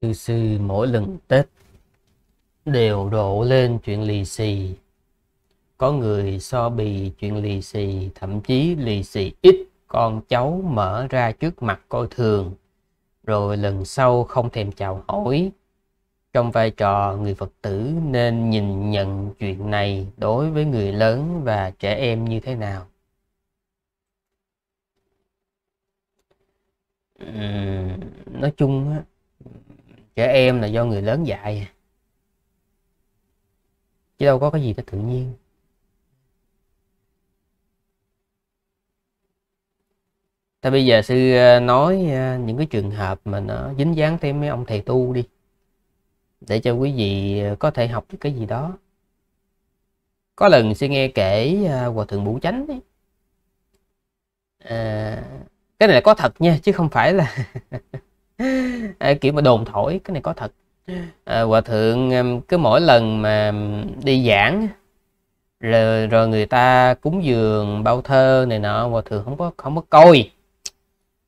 Chư sư mỗi lần Tết đều đổ lên chuyện lì xì. Có người so bì chuyện lì xì, thậm chí lì xì ít con cháu mở ra trước mặt coi thường, rồi lần sau không thèm chào hỏi. Trong vai trò người Phật tử nên nhìn nhận chuyện này đối với người lớn và trẻ em như thế nào? Uhm, nói chung á, trẻ em là do người lớn dạy chứ đâu có cái gì nó tự nhiên Thế bây giờ sư ờ, nói ờ, những cái trường hợp mà nó dính dáng thêm mấy ông thầy tu đi để cho quý vị ờ, có thể học được cái gì đó có lần sư nghe kể hòa thượng bủ chánh ấy. À, cái này là có thật nha chứ không phải là à, kiểu mà đồn thổi cái này có thật à, hòa thượng um, cứ mỗi lần mà um, đi giảng rồi, rồi người ta cúng dường bao thơ này nọ hòa thượng không có không có coi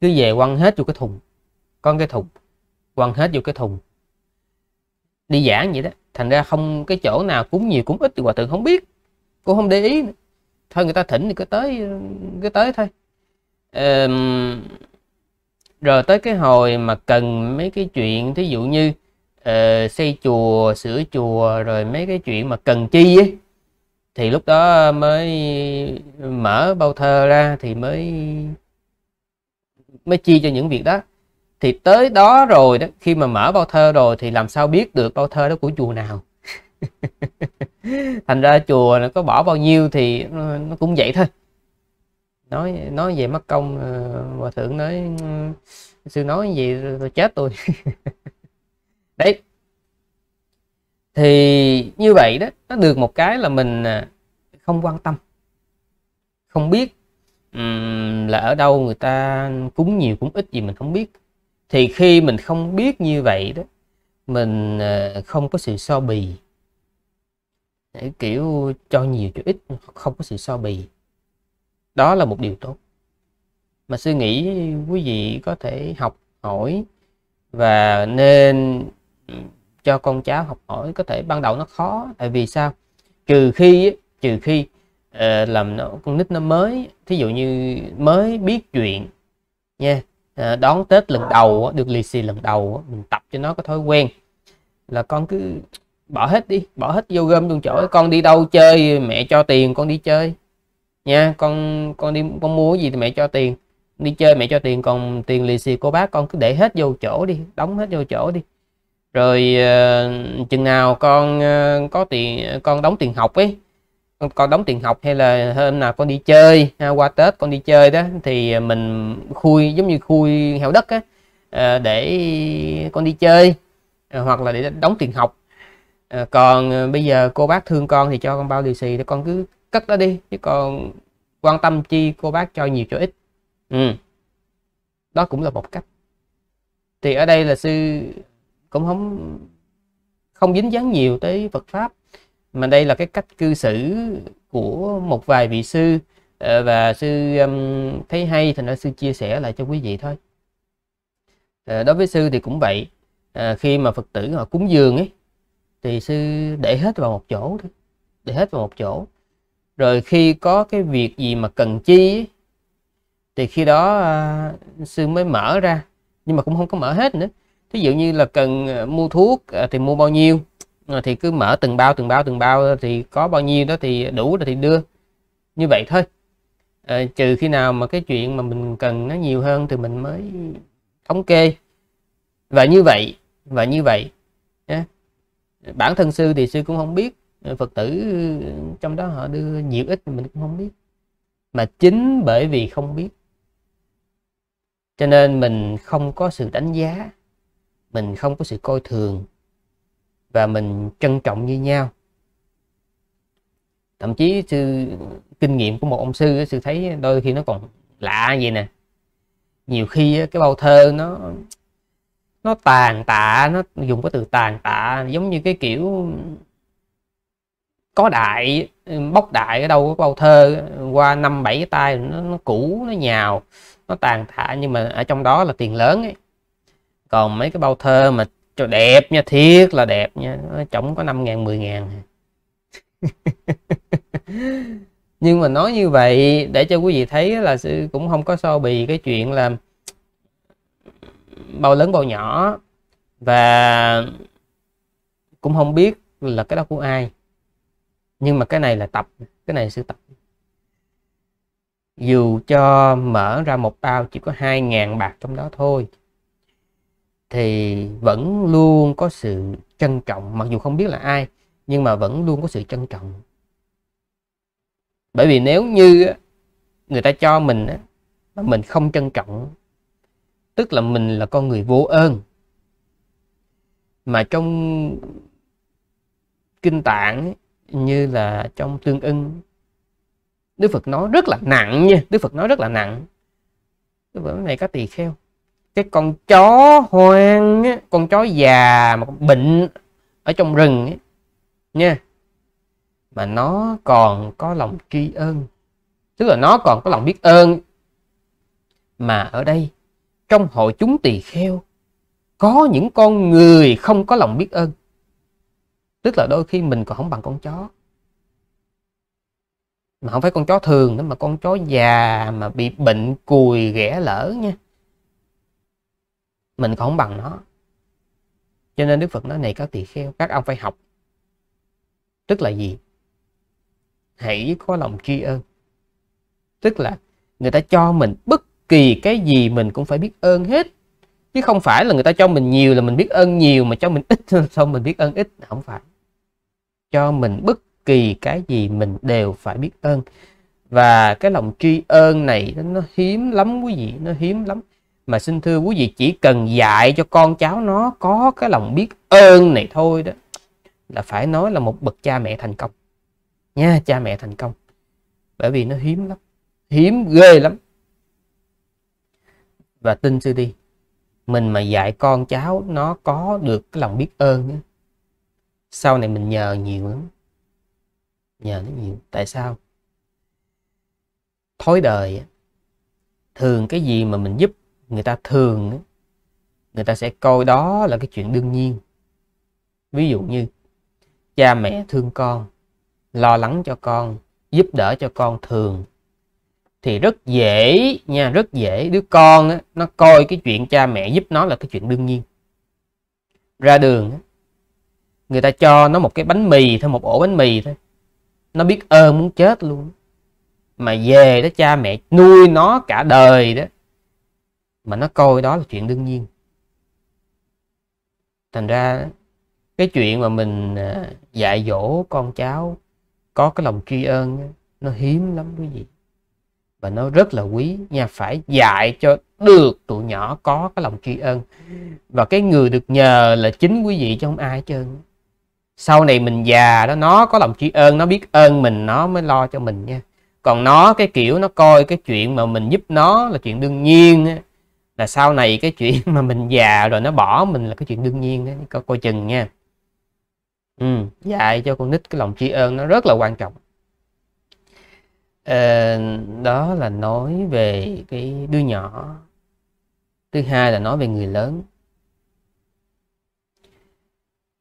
cứ về quăng hết vô cái thùng con cái thùng quăng hết vô cái thùng đi giảng vậy đó thành ra không cái chỗ nào cúng nhiều cúng ít thì hòa thượng không biết cũng không để ý thôi người ta thỉnh thì cứ tới cứ tới thôi rồi tới cái hồi mà cần mấy cái chuyện thí dụ như uh, xây chùa sửa chùa rồi mấy cái chuyện mà cần chi ấy thì lúc đó mới mở bao thơ ra thì mới mới chi cho những việc đó thì tới đó rồi đó khi mà mở bao thơ rồi thì làm sao biết được bao thơ đó của chùa nào thành ra chùa nó có bỏ bao nhiêu thì nó cũng vậy thôi nói nói về mất công ờ, hòa thượng nói sư nói gì tôi chết tôi đấy thì như vậy đó nó được một cái là mình à, không quan tâm không biết um, là ở đâu người ta cúng nhiều cúng ít gì mình không biết thì khi mình không biết như vậy đó mình ờ, không có sự so bì để kiểu cho nhiều cho ít không có sự so bì đó là một điều tốt mà suy nghĩ quý vị có thể học hỏi và nên cho con cháu học hỏi có thể ban đầu nó khó tại vì sao trừ khi trừ khi ờ, làm nó con nít nó mới thí dụ như mới biết chuyện nha ờ, đón tết lần đầu được lì xì lần đầu mình tập cho nó có thói quen là con cứ bỏ hết đi bỏ hết vô gom luôn chỗ con đi đâu chơi mẹ cho tiền con đi chơi nha con con đi con mua cái gì thì mẹ cho tiền đi chơi mẹ cho tiền còn tiền lì xì cô bác con cứ để hết vô chỗ đi đóng hết vô chỗ đi rồi uh, chừng nào con uh, có tiền con đóng tiền học ấy con, con đóng tiền học hay là hôm nào con đi chơi ha, qua tết con đi chơi đó thì mình khui giống như khui heo đất á uh, để con đi chơi uh, hoặc là để đóng tiền học uh, còn uh, bây giờ cô bác thương con thì cho con bao lì xì thì con cứ cất nó đi chứ còn quan tâm chi cô bác cho nhiều cho ít ừ. đó cũng là một cách thì ở đây là sư cũng không không dính dáng nhiều tới Phật pháp mà đây là cái cách cư xử của một vài vị sư ờ, và sư thấy hay thì nó sư chia sẻ lại cho quý vị thôi ờ, đối với sư thì cũng vậy ờ, khi mà phật tử họ cúng dường ấy thì sư để hết vào một chỗ thôi để hết vào một chỗ rồi khi có cái việc gì mà cần chi thì khi đó à, sư mới mở ra nhưng mà cũng không có mở hết nữa thí dụ như là cần à, mua thuốc à, thì mua bao nhiêu ờ, thì cứ mở từng bao từng bao từng bao thì có bao nhiêu đó thì đủ rồi thì đưa như vậy thôi à, trừ khi nào mà cái chuyện mà mình cần nó nhiều hơn thì mình mới thống kê và như vậy và như vậy nhé. bản thân sư thì sư cũng không biết Ờ, phật tử trong đó họ đưa nhiều ít mình cũng không biết mà chính bởi vì không biết cho nên mình không có sự đánh giá mình không có sự coi thường và mình trân trọng như nhau thậm chí sư kinh nghiệm của một ông sư sư thấy đôi khi nó còn lạ vậy nè nhiều khi cái bao thơ nó nó tàn tạ nó dùng cái từ tàn tạ giống như cái kiểu có đại bóc đại ở đâu có bao thơ qua năm bảy tay nó, nó cũ nó nhào nó tàn thả nhưng mà ở trong đó là tiền lớn ấy còn mấy cái bao thơ mà cho đẹp nha thiết là đẹp nha nó trỏng có năm ngàn mười ngàn nhưng mà nói như vậy để cho quý vị thấy là cũng không có so bì cái chuyện là bao lớn bao nhỏ và cũng không biết là cái đó của ai nhưng mà cái này là tập cái này sự tập dù cho mở ra một bao chỉ có 2.000 bạc trong đó thôi thì vẫn luôn có sự trân trọng mặc dù không biết là ai nhưng mà vẫn luôn có sự trân trọng bởi vì nếu như người ta cho mình mà mình không trân trọng tức là mình là con người vô ơn mà trong kinh tạng như là trong tương ưng Đức Phật nói rất là nặng nha Đức Phật nói rất là nặng Đức Phật này có tỳ kheo cái con chó hoang con chó già mà con bệnh ở trong rừng ấy, nha mà nó còn có lòng tri ơn tức là nó còn có lòng biết ơn mà ở đây trong hội chúng tỳ kheo có những con người không có lòng biết ơn tức là đôi khi mình còn không bằng con chó mà không phải con chó thường nữa mà con chó già mà bị bệnh cùi ghẻ lỡ nha mình còn không bằng nó cho nên đức phật nói này các tỳ kheo các ông phải học tức là gì hãy có lòng tri ân tức là người ta cho mình bất kỳ cái gì mình cũng phải biết ơn hết chứ không phải là người ta cho mình nhiều là mình biết ơn nhiều mà cho mình ít xong mình biết ơn ít không phải cho mình bất kỳ cái gì mình đều phải biết ơn và cái lòng tri ơn này nó hiếm lắm quý vị nó hiếm lắm mà xin thưa quý vị chỉ cần dạy cho con cháu nó có cái lòng biết ơn này thôi đó là phải nói là một bậc cha mẹ thành công nha cha mẹ thành công bởi vì nó hiếm lắm hiếm ghê lắm và tin sư đi mình mà dạy con cháu nó có được cái lòng biết ơn ấy. sau này mình nhờ nhiều lắm nhờ nó nhiều tại sao thối đời thường cái gì mà mình giúp người ta thường người ta sẽ coi đó là cái chuyện đương nhiên ví dụ như cha mẹ thương con lo lắng cho con giúp đỡ cho con thường thì rất dễ nha rất dễ đứa con á, nó coi cái chuyện cha mẹ giúp nó là cái chuyện đương nhiên ra đường người ta cho nó một cái bánh mì thôi một ổ bánh mì thôi nó biết ơn muốn chết luôn mà về đó cha mẹ nuôi nó cả đời đó mà nó coi đó là chuyện đương nhiên thành ra cái chuyện mà mình à, dạy dỗ con cháu có cái lòng tri ân nó hiếm lắm quý vị và nó rất là quý nha phải dạy cho được tụi nhỏ có cái lòng tri ân và cái người được nhờ là chính quý vị chứ không ai chứ sau này mình già đó nó có lòng tri ân nó biết ơn mình nó mới lo cho mình nha còn nó cái kiểu nó coi cái chuyện mà mình giúp nó là chuyện đương nhiên á, là sau này cái chuyện mà mình già rồi nó bỏ mình là cái chuyện đương nhiên đấy coi, coi chừng nha ừ, dạy cho con nít cái lòng tri ân nó rất là quan trọng à, đó là nói về cái đứa nhỏ thứ hai là nói về người lớn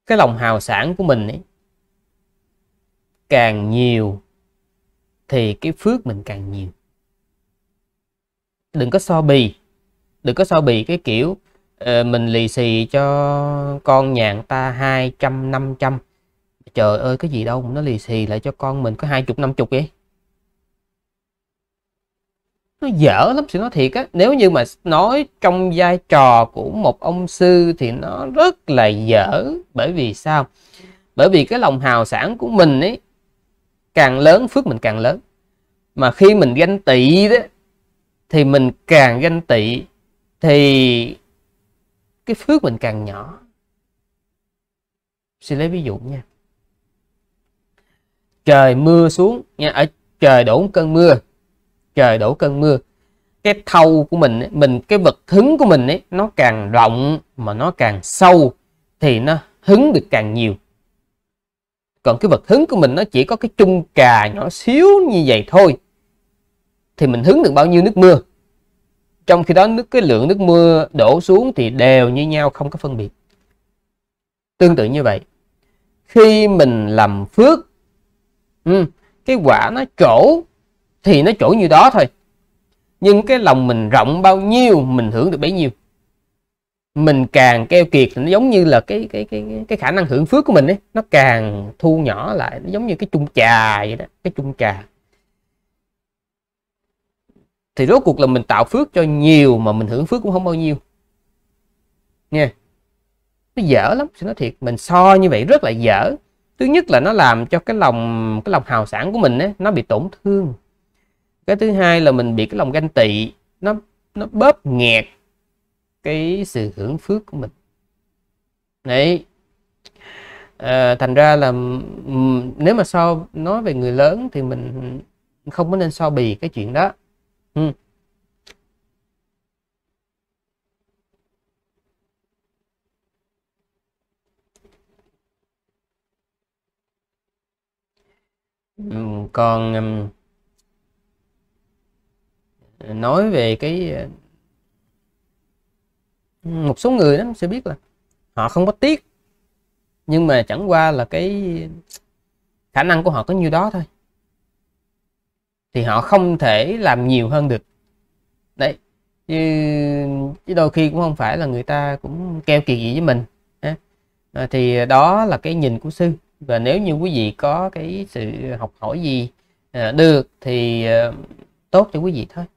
cái lòng hào sản của mình ấy, càng nhiều thì cái phước mình càng nhiều đừng có so bì đừng có so bì cái kiểu uh, mình lì xì cho con nhàn ta 200 500 trời ơi cái gì đâu nó lì xì lại cho con mình có hai chục năm chục vậy nó dở lắm sự nói thiệt á nếu như mà nói trong vai trò của một ông sư thì nó rất là dở bởi vì sao bởi vì cái lòng hào sản của mình ấy càng lớn phước mình càng lớn mà khi mình ganh tị đó thì mình càng ganh tị thì cái phước mình càng nhỏ xin lấy ví dụ nha trời mưa xuống nha ở trời đổ một cơn mưa trời đổ cơn mưa cái thâu của mình mình cái vật hứng của mình ấy nó càng rộng mà nó càng sâu thì nó hứng được càng nhiều còn cái vật hứng của mình nó chỉ có cái chung cà nhỏ xíu như vậy thôi thì mình hứng được bao nhiêu nước mưa trong khi đó nước cái lượng nước mưa đổ xuống thì đều như nhau không có phân biệt tương tự như vậy khi mình làm phước ừ, cái quả nó trổ thì nó chỗ như đó thôi nhưng cái lòng mình rộng bao nhiêu mình hưởng được bấy nhiêu mình càng keo kiệt thì nó giống như là cái cái cái cái khả năng hưởng phước của mình ấy nó càng thu nhỏ lại nó giống như cái chung trà vậy đó cái chung trà thì rốt cuộc là mình tạo phước cho nhiều mà mình hưởng phước cũng không bao nhiêu nha nó dở lắm sẽ nói thiệt mình so như vậy rất là dở thứ nhất là nó làm cho cái lòng cái lòng hào sản của mình ấy, nó bị tổn thương cái thứ hai là mình bị cái lòng ganh tị nó nó bóp nghẹt cái sự hưởng phước của mình đấy à, thành ra là nếu mà so nói về người lớn thì mình không có nên so bì cái chuyện đó ừ. còn nói về cái ờ, một số người đó sẽ biết là họ không có tiếc nhưng mà chẳng qua là cái khả năng của họ có nhiêu đó thôi thì họ không thể làm nhiều hơn được đấy chứ, chứ đôi khi cũng không phải là người ta cũng keo kiệt gì với mình à, thì đó là cái nhìn của sư và nếu như quý vị có cái sự học hỏi gì à, được thì à, tốt cho quý vị thôi